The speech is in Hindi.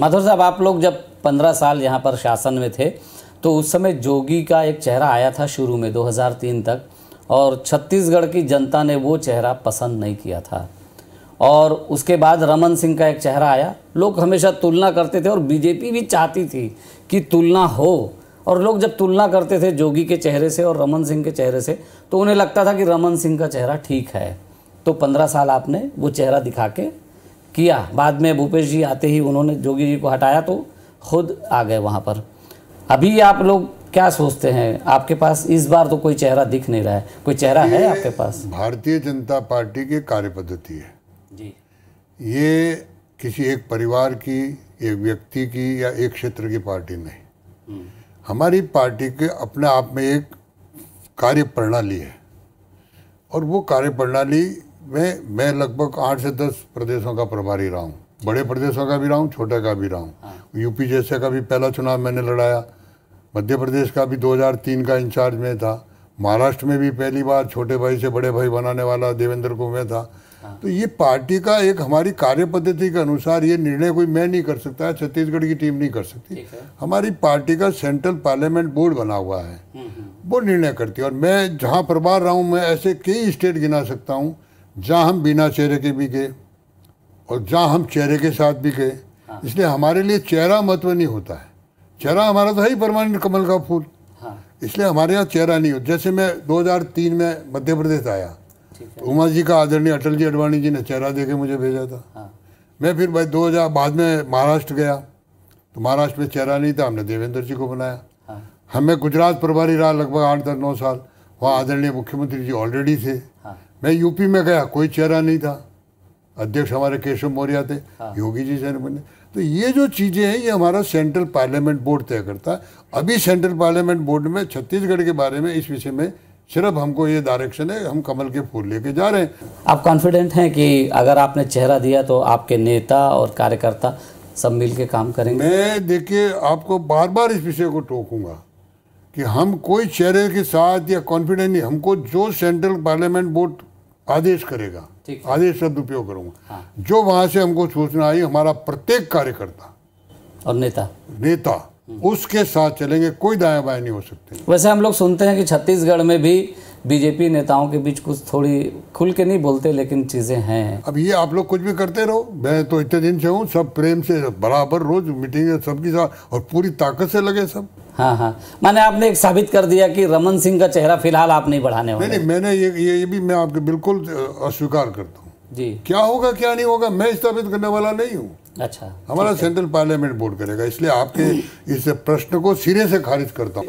माधुर साहब आप लोग जब पंद्रह साल यहाँ पर शासन में थे तो उस समय जोगी का एक चेहरा आया था शुरू में 2003 तक और छत्तीसगढ़ की जनता ने वो चेहरा पसंद नहीं किया था और उसके बाद रमन सिंह का एक चेहरा आया लोग हमेशा तुलना करते थे और बीजेपी भी चाहती थी कि तुलना हो और लोग जब तुलना करते थे जोगी के चेहरे से और रमन सिंह के चेहरे से तो उन्हें लगता था कि रमन सिंह का चेहरा ठीक है तो पंद्रह साल आपने वो चेहरा दिखा के किया बाद में भूपेश जी आते ही उन्होंने जोगी जी को हटाया तो खुद आ गए वहाँ पर अभी आप लोग क्या सोचते हैं आपके पास इस बार तो कोई चेहरा दिख नहीं रहा है कोई चेहरा है आपके पास भारतीय जनता पार्टी की कार्य पद्धति है जी ये किसी एक परिवार की एक व्यक्ति की या एक क्षेत्र की पार्टी नहीं हम्म। हमारी पार्टी के अपने आप में एक कार्य प्रणाली है और वो कार्य प्रणाली में मैं लगभग आठ से दस प्रदेशों का प्रभारी रहा हूँ बड़े प्रदेशों का भी रहा हूँ छोटे का भी रहा हूँ हाँ। यूपी जैसे का भी पहला चुनाव मैंने लड़ाया मध्य प्रदेश का भी 2003 का इंचार्ज में था महाराष्ट्र में भी पहली बार छोटे भाई से बड़े भाई बनाने वाला देवेंद्र को मैं था हाँ। तो ये पार्टी का एक हमारी कार्य पद्धति के अनुसार ये निर्णय कोई मैं नहीं कर सकता छत्तीसगढ़ की टीम नहीं कर सकती हमारी पार्टी का सेंट्रल पार्लियामेंट बोर्ड बना हुआ है हम्म, हम्म। वो निर्णय करती है और मैं जहाँ प्रभार रहा हूँ मैं ऐसे कई स्टेट गिना सकता हूँ जहाँ हम बिना चेहरे के भी गए और जहाँ हम चेहरे के साथ भी गए हाँ। इसलिए हमारे लिए चेहरा महत्व नहीं होता है चेहरा हमारा तो है ही परमानेंट कमल का फूल हाँ। इसलिए हमारे यहाँ चेहरा नहीं होता जैसे मैं 2003 में मध्य प्रदेश आया तो उमा जी का आदरणीय अटल जी अडवाणी जी ने चेहरा दे के मुझे भेजा था हाँ। मैं फिर भाई दो बाद में महाराष्ट्र गया तो महाराष्ट्र में चेहरा नहीं था हमने देवेंद्र जी को बनाया हमें गुजरात प्रभारी रहा लगभग आठ दस नौ साल वहाँ आदरणीय मुख्यमंत्री जी ऑलरेडी थे मैं यूपी में गया कोई चेहरा नहीं था अध्यक्ष हमारे केशव मौर्य थे हाँ। योगी जी से बने तो ये जो चीज़ें हैं ये हमारा सेंट्रल पार्लियामेंट बोर्ड तय करता है अभी सेंट्रल पार्लियामेंट बोर्ड में छत्तीसगढ़ के बारे में इस विषय में सिर्फ हमको ये डायरेक्शन है हम कमल के फूल लेके जा रहे हैं आप कॉन्फिडेंट हैं कि अगर आपने चेहरा दिया तो आपके नेता और कार्यकर्ता सब मिल के काम करेंगे मैं देखिए आपको बार बार इस विषय को टोकूंगा कि हम कोई चेहरे के साथ या कॉन्फिडेंट नहीं हमको जो सेंट्रल पार्लियामेंट बोर्ड आदेश करेगा आदेश शब्द उपयोग करूंगा हाँ। जो वहां से हमको सूचना आई हमारा प्रत्येक कार्यकर्ता और नेता नेता हम्म। उसके साथ चलेंगे कोई दाया बाया नहीं हो सकते वैसे हम लोग सुनते हैं कि छत्तीसगढ़ में भी बीजेपी नेताओं के बीच कुछ थोड़ी खुल के नहीं बोलते लेकिन चीज़ें हैं अब ये आप लोग कुछ भी करते रहो मैं तो इतने दिन से हूँ सब प्रेम से बराबर रोज मीटिंग सबके साथ और पूरी ताकत से लगे सब हाँ हाँ आपने एक साबित कर दिया कि रमन सिंह का चेहरा फिलहाल आप नहीं बढ़ाने वाले नहीं मैंने ये ये भी मैं आपके बिल्कुल अस्वीकार करता हूँ जी क्या होगा क्या नहीं होगा मैं स्थापित करने वाला नहीं हूँ अच्छा हमारा सेंट्रल पार्लियामेंट बोर्ड करेगा इसलिए आपके इस प्रश्न को सिरे से खारिज करता हूँ